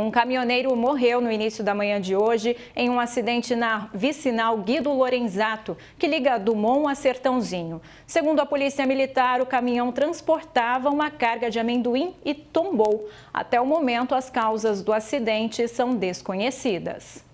Um caminhoneiro morreu no início da manhã de hoje em um acidente na vicinal Guido Lorenzato, que liga Dumont a Sertãozinho. Segundo a Polícia Militar, o caminhão transportava uma carga de amendoim e tombou. Até o momento, as causas do acidente são desconhecidas.